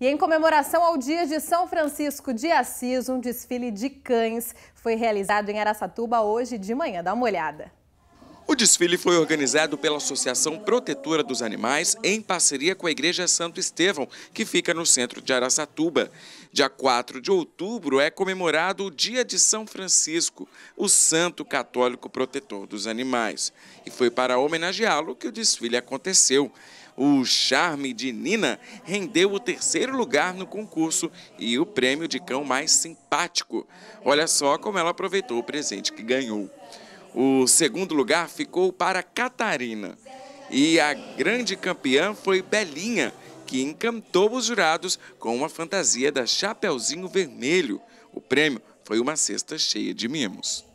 E em comemoração ao Dia de São Francisco de Assis, um desfile de cães foi realizado em Araçatuba hoje de manhã. Dá uma olhada desfile foi organizado pela Associação Protetora dos Animais em parceria com a Igreja Santo Estevão, que fica no centro de Araçatuba. Dia 4 de outubro é comemorado o Dia de São Francisco, o santo católico protetor dos animais. E foi para homenageá-lo que o desfile aconteceu. O charme de Nina rendeu o terceiro lugar no concurso e o prêmio de cão mais simpático. Olha só como ela aproveitou o presente que ganhou. O segundo lugar ficou para Catarina. E a grande campeã foi Belinha, que encantou os jurados com uma fantasia da Chapeuzinho Vermelho. O prêmio foi uma cesta cheia de mimos.